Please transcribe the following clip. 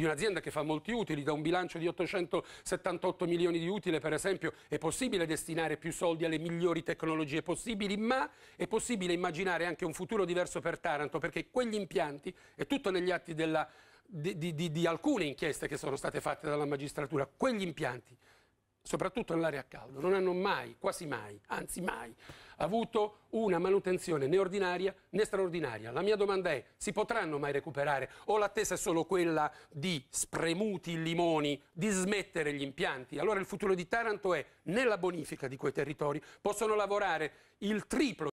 di un'azienda che fa molti utili, da un bilancio di 878 milioni di utile per esempio è possibile destinare più soldi alle migliori tecnologie possibili, ma è possibile immaginare anche un futuro diverso per Taranto perché quegli impianti, è tutto negli atti della, di, di, di alcune inchieste che sono state fatte dalla magistratura, quegli impianti soprattutto nell'aria a caldo, non hanno mai, quasi mai, anzi mai, avuto una manutenzione né ordinaria né straordinaria. La mia domanda è, si potranno mai recuperare? O l'attesa è solo quella di spremuti i limoni, di smettere gli impianti? Allora il futuro di Taranto è, nella bonifica di quei territori, possono lavorare il triplo